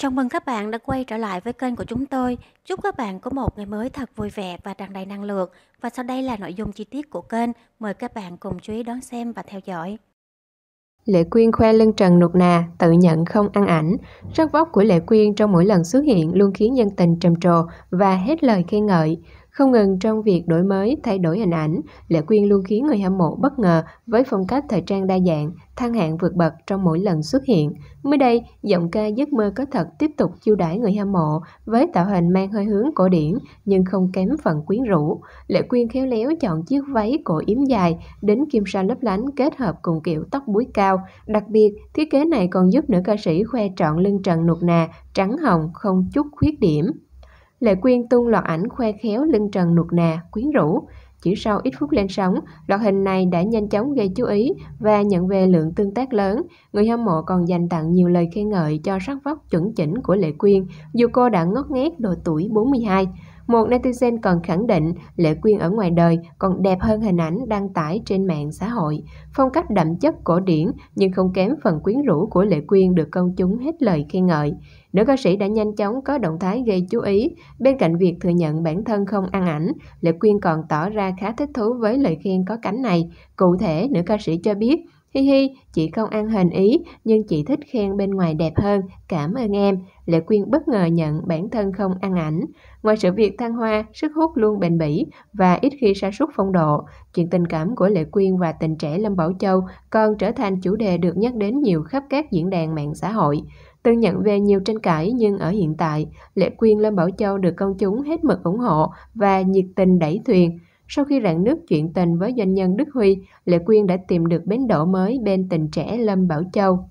Chào mừng các bạn đã quay trở lại với kênh của chúng tôi. Chúc các bạn có một ngày mới thật vui vẻ và tràn đầy năng lượng. Và sau đây là nội dung chi tiết của kênh. Mời các bạn cùng chú ý đón xem và theo dõi. Lệ Quyên khoe lưng trần nục nà, tự nhận không ăn ảnh. Rất vóc của Lệ Quyên trong mỗi lần xuất hiện luôn khiến dân tình trầm trồ và hết lời khen ngợi. Không ngừng trong việc đổi mới, thay đổi hình ảnh, Lệ Quyên luôn khiến người hâm mộ bất ngờ với phong cách thời trang đa dạng, thăng hạng vượt bậc trong mỗi lần xuất hiện. Mới đây, giọng ca giấc mơ có thật tiếp tục chiêu đãi người hâm mộ với tạo hình mang hơi hướng cổ điển nhưng không kém phần quyến rũ. Lệ Quyên khéo léo chọn chiếc váy cổ yếm dài đến kim sa lấp lánh kết hợp cùng kiểu tóc búi cao. Đặc biệt, thiết kế này còn giúp nữ ca sĩ khoe trọn lưng trần nụt nà, trắng hồng không chút khuyết điểm. Lệ Quyên tung loạt ảnh khoe khéo lưng trần nuột nà, quyến rũ. Chỉ sau ít phút lên sóng, loạt hình này đã nhanh chóng gây chú ý và nhận về lượng tương tác lớn. Người hâm mộ còn dành tặng nhiều lời khen ngợi cho sắc vóc chuẩn chỉnh của Lệ Quyên, dù cô đã ngót nghét độ tuổi 42. Một netizen còn khẳng định Lệ Quyên ở ngoài đời còn đẹp hơn hình ảnh đăng tải trên mạng xã hội. Phong cách đậm chất cổ điển nhưng không kém phần quyến rũ của Lệ Quyên được công chúng hết lời khen ngợi. Nữ ca sĩ đã nhanh chóng có động thái gây chú ý. Bên cạnh việc thừa nhận bản thân không ăn ảnh, Lệ Quyên còn tỏ ra khá thích thú với lời khen có cánh này. Cụ thể, nữ ca sĩ cho biết Hi hi, chị không ăn hình ý, nhưng chị thích khen bên ngoài đẹp hơn, cảm ơn em. Lệ Quyên bất ngờ nhận bản thân không ăn ảnh. Ngoài sự việc thăng hoa, sức hút luôn bền bỉ và ít khi sa sút phong độ, chuyện tình cảm của Lệ Quyên và tình trẻ Lâm Bảo Châu còn trở thành chủ đề được nhắc đến nhiều khắp các diễn đàn mạng xã hội. Từng nhận về nhiều tranh cãi nhưng ở hiện tại, Lệ Quyên Lâm Bảo Châu được công chúng hết mực ủng hộ và nhiệt tình đẩy thuyền. Sau khi rạn nước chuyện tình với doanh nhân Đức Huy, Lệ Quyên đã tìm được bến đỗ mới bên tình trẻ Lâm Bảo Châu.